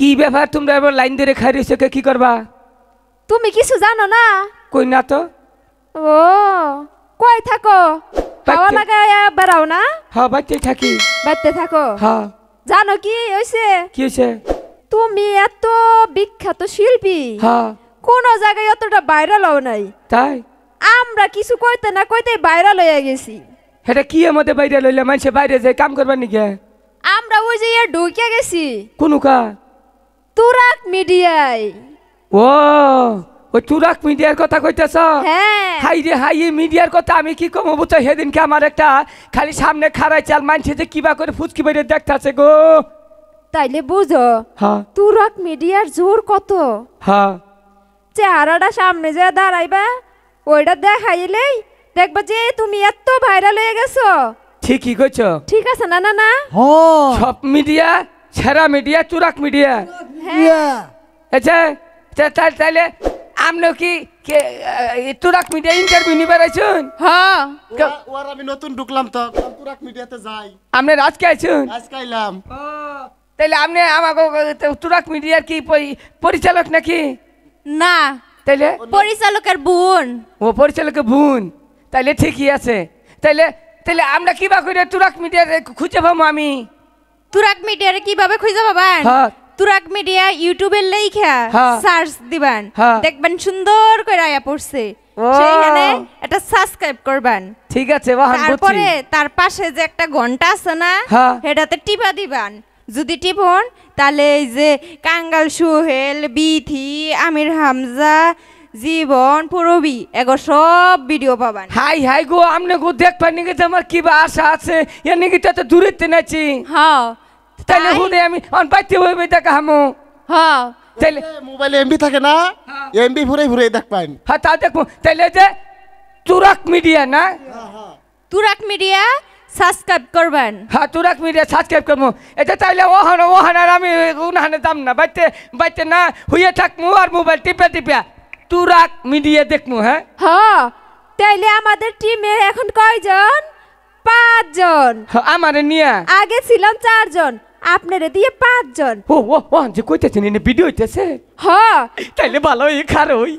কি ব্যাপার তোমরা এবার লাইন ধরে খাই রয়েছে কি করবা তুমি কিছু জানো না কই না তো ও কই থাকো হাওয়া লাগায় বেড়াও না হ্যাঁ বাইতে থাকি বাইতে থাকো হ্যাঁ জানো কি হইছে কি হইছে তুমি এত বিখ্যাত শিল্পী হ্যাঁ কোন জায়গায় অতটা ভাইরাল হও নাই তাই আমরা কিছু কইতে না কইতে ভাইরাল হয়ে গেছি এটা কি আমাদের ভাইরাল লইলে মানুষে বাইরে যায় কাম করবার নিকে আমরা ওই যে ঢুকে গেছি কোন কা তুরাক মিডিয়ায় ও ওই তুরাক মিডিয়ার কথা কইতেছ হ্যাঁ। হাই রে হাই মিডিয়ার কথা আমি কি কম বুঝতে সেদিনকে আমার একটা খালি সামনে খাড়াই চাল মানছে যে কিবা করে ফুচকি বেরিয়ে দেখতেছে গো তাইলে বুঝো হ্যাঁ। তুরাক মিডিয়ার জোর কত হ্যাঁ চেহারাটা সামনে যা দাঁড়াইবা ওইটা দেখাইলেই দেখবা যে তুমি এত ভাইরাল হয়ে গেছো ঠিকই কইছো ঠিক আছে না না না হ্যাঁ। সব মিডিয়া ছেড়া মিডিয়া চুরাক মিডিয়া হ্যাঁ। আচ্ছা, আচ্ছা, তাহলে তুরাক মিডিয়া ইন্টারভিউ নিবার হ্যাঁ আমি নতুন ঢুকলাম তো তুরাক মিডিয়াতে যাই আপনি আজকে আজকে আইলাম তাহলে আপনি আমাকে তুরাক মিডিয়ার কি পরিচালক নাকি না তাহলে পরিচালকের বোন ও পরিচালকের বোন তাহলে ঠিকই আছে তাহলে তাহলে আমরা কিবা করে তুরাক মিডিয়ার খুঁজে পাবো আমি তুরাক মিডিয়ারে কিভাবে খুঁজে পাবেন হ্যাঁ। তুরাক মিডিয়া ইউটিউবের লেখা সার্চ হ্যাঁ। দিবেন হ্যাঁ। দেখবেন সুন্দর করে আয়া পড়ছে সেইখানে এটা সাবস্ক্রাইব করবেন ঠিক আছে তারপরে তার পাশে যে একটা ঘন্টা আছে না হ্যাঁ। সেটাতে টিপা দিবান যদি টিপন তাহলে এই যে কাঙ্গাল সোহেল বিথি আমির হামজা জীবন পুরবি এগো সব ভিডিও পাবেন হাই হাই গো আমনে গো দেখবেন নিগে আমার কি বা আশা আছে এর নিগে তো দূরে নাচি হ্যাঁ তাহলে হুনে আমি অনপাইতে হইবে টাকা হামু হ্যাঁ তাহলে মোবাইলে এমবি থাকে না এমবি হ্যাঁ। ভরে ভরে দেখ পাইন হ্যাঁ তা দেখো তাহলে যে তুরাক মিডিয়া না হ্যাঁ, হ্যাঁ। তুরাক মিডিয়া সাবস্ক্রাইব করবেন হ্যাঁ তুরাক মিডিয়া সাবস্ক্রাইব করবো এটা তাইলে ওহানো ওহানার আমি উনহানে দাম না বাইতে বাইতে না হুয়ে থাকমু আর মোবাইল টিপে টিপে তুরাক মিডিয়া দেখমু হ্যাঁ হ্যাঁ তাইলে আমাদের টিমে এখন কয়জন পাঁচজন আমারে নিয়ে আগে ছিলাম চারজন আপনারে দিয়ে পাঁচজন ও ও যে কইতেছেন এনে ভিডিও হইতেছে হ হ্যাঁ। তাইলে ভালো হই খার হই